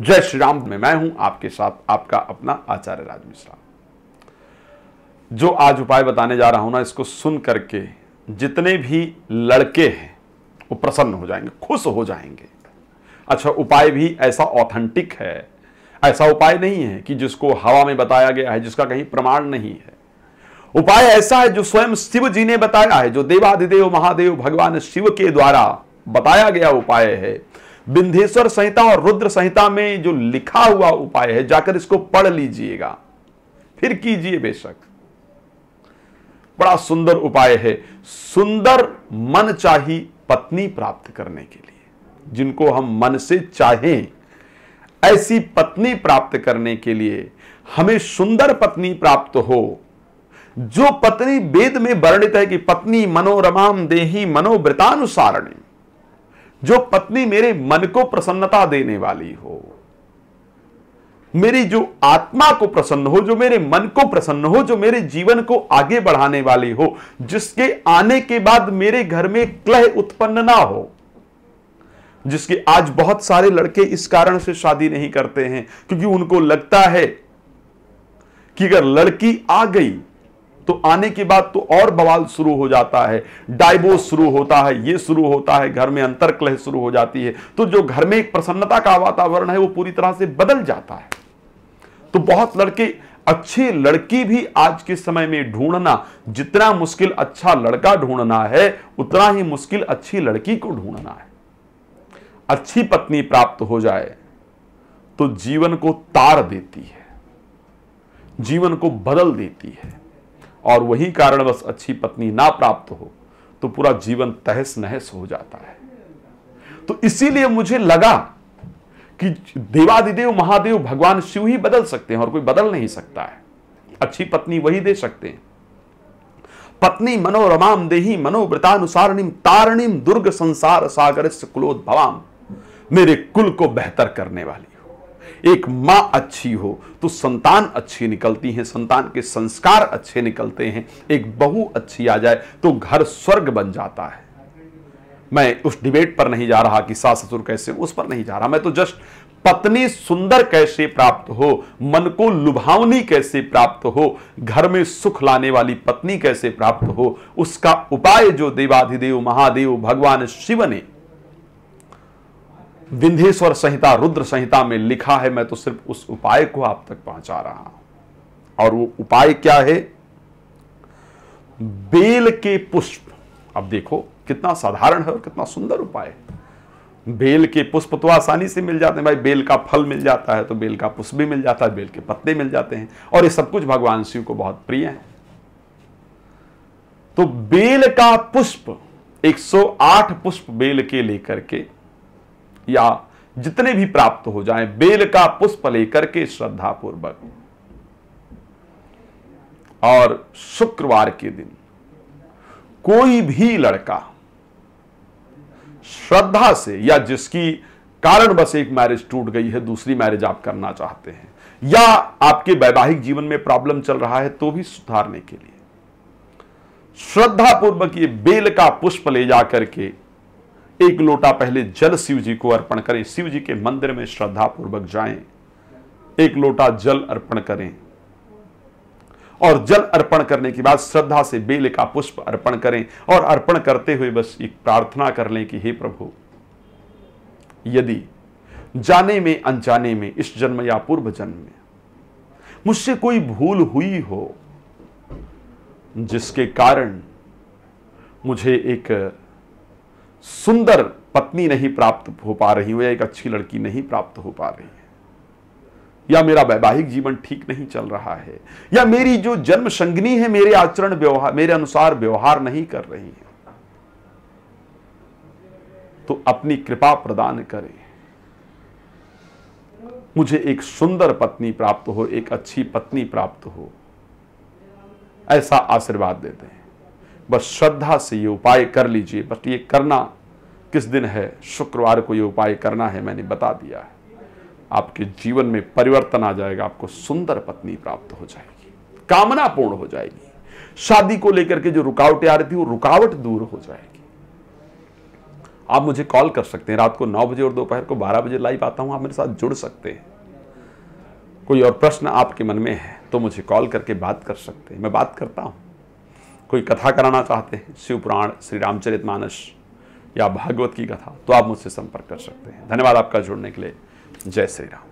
जय श्री राम में मैं हूं आपके साथ आपका अपना आचार्य राज मिश्रा जो आज उपाय बताने जा रहा हूं ना इसको सुन करके जितने भी लड़के हैं वो प्रसन्न हो जाएंगे खुश हो जाएंगे अच्छा उपाय भी ऐसा ऑथेंटिक है ऐसा उपाय नहीं है कि जिसको हवा में बताया गया है जिसका कहीं प्रमाण नहीं है उपाय ऐसा है जो स्वयं शिव जी ने बताया है जो देवाधिदेव महादेव भगवान शिव के द्वारा बताया गया उपाय है बिंधेश्वर संहिता और रुद्र संहिता में जो लिखा हुआ उपाय है जाकर इसको पढ़ लीजिएगा फिर कीजिए बेशक बड़ा सुंदर उपाय है सुंदर मन चाही पत्नी प्राप्त करने के लिए जिनको हम मन से चाहें ऐसी पत्नी प्राप्त करने के लिए हमें सुंदर पत्नी प्राप्त हो जो पत्नी वेद में वर्णित है कि पत्नी मनोरमाम देही मनोवृतानुसारणी जो पत्नी मेरे मन को प्रसन्नता देने वाली हो मेरी जो आत्मा को प्रसन्न हो जो मेरे मन को प्रसन्न हो जो मेरे जीवन को आगे बढ़ाने वाली हो जिसके आने के बाद मेरे घर में क्लह उत्पन्न ना हो जिसके आज बहुत सारे लड़के इस कारण से शादी नहीं करते हैं क्योंकि उनको लगता है कि अगर लड़की आ गई तो आने के बाद तो और बवाल शुरू हो जाता है डाइवोर्स शुरू होता है ये शुरू होता है घर में अंतर कलह शुरू हो जाती है तो जो घर में एक प्रसन्नता का वातावरण है वो पूरी तरह से बदल जाता है तो बहुत लड़के अच्छे लड़की भी आज के समय में ढूंढना जितना मुश्किल अच्छा लड़का ढूंढना है उतना ही मुश्किल अच्छी लड़की को ढूंढना है अच्छी पत्नी प्राप्त हो जाए तो जीवन को तार देती है जीवन को बदल देती है और वही कारणवश अच्छी पत्नी ना प्राप्त हो तो पूरा जीवन तहस नहस हो जाता है तो इसीलिए मुझे लगा कि देवादिदेव महादेव भगवान शिव ही बदल सकते हैं और कोई बदल नहीं सकता है अच्छी पत्नी वही दे सकते हैं पत्नी मनोरमाम देही मनोव्रतानुसारणिम तारणिम दुर्ग संसार सागर से भवान मेरे कुल को बेहतर करने वाली एक माँ अच्छी हो तो संतान अच्छी निकलती है संतान के संस्कार अच्छे निकलते हैं एक बहू अच्छी आ जाए तो घर स्वर्ग बन जाता है मैं उस डिबेट पर नहीं जा रहा कि सास ससुर कैसे उस पर नहीं जा रहा मैं तो जस्ट पत्नी सुंदर कैसे प्राप्त हो मन को लुभावनी कैसे प्राप्त हो घर में सुख लाने वाली पत्नी कैसे प्राप्त हो उसका उपाय जो देवाधिदेव महादेव भगवान शिव ने विंधेश्वर संहिता रुद्र संहिता में लिखा है मैं तो सिर्फ उस उपाय को आप तक पहुंचा रहा हूं और वो उपाय क्या है बेल के पुष्प अब देखो कितना साधारण है और कितना सुंदर उपाय है बेल के पुष्प तो आसानी से मिल जाते हैं भाई बेल का फल मिल जाता है तो बेल का पुष्प भी मिल जाता है बेल के पत्ते मिल जाते हैं और ये सब कुछ भगवान शिव को बहुत प्रिय है तो बेल का पुष्प 108 पुष्प बेल के लेकर के या जितने भी प्राप्त हो जाएं बेल का पुष्प लेकर के श्रद्धा पूर्वक और शुक्रवार के दिन कोई भी लड़का श्रद्धा से या जिसकी कारण बस एक मैरिज टूट गई है दूसरी मैरिज आप करना चाहते हैं या आपके वैवाहिक जीवन में प्रॉब्लम चल रहा है तो भी सुधारने के लिए श्रद्धा पूर्वक ये बेल का पुष्प ले जाकर के एक लोटा पहले जल शिव जी को अर्पण करें शिव जी के मंदिर में श्रद्धा पूर्वक जाएं एक लोटा जल अर्पण करें और जल अर्पण करने के बाद श्रद्धा से बेल का पुष्प अर्पण करें और अर्पण करते हुए बस एक प्रार्थना कर लें कि हे प्रभु यदि जाने में अनजाने में इस जन्म या पूर्व जन्म में मुझसे कोई भूल हुई हो जिसके कारण मुझे एक सुंदर पत्नी नहीं प्राप्त हो पा रही हो या एक अच्छी लड़की नहीं प्राप्त हो पा रही है या मेरा वैवाहिक जीवन ठीक नहीं चल रहा है या मेरी जो जन्म संगनी है मेरे आचरण व्यवहार मेरे अनुसार व्यवहार नहीं कर रही है तो अपनी कृपा प्रदान करें मुझे एक सुंदर पत्नी प्राप्त हो एक अच्छी पत्नी प्राप्त हो ऐसा आशीर्वाद देते हैं बस श्रद्धा से ये उपाय कर लीजिए बस ये करना किस दिन है शुक्रवार को ये उपाय करना है मैंने बता दिया है आपके जीवन में परिवर्तन आ जाएगा आपको सुंदर पत्नी प्राप्त हो जाएगी कामना पूर्ण हो जाएगी शादी को लेकर के जो रुकावटें आ रही थी वो रुकावट दूर हो जाएगी आप मुझे कॉल कर सकते हैं रात को नौ बजे और दोपहर को बारह बजे लाइव आता हूं आप मेरे साथ जुड़ सकते हैं कोई और प्रश्न आपके मन में है तो मुझे कॉल करके बात कर सकते हैं मैं बात करता हूं कोई कथा कराना चाहते हैं शिव पुराण श्री रामचरित मानस या भागवत की कथा तो आप मुझसे संपर्क कर सकते हैं धन्यवाद आपका जुड़ने के लिए जय श्री राम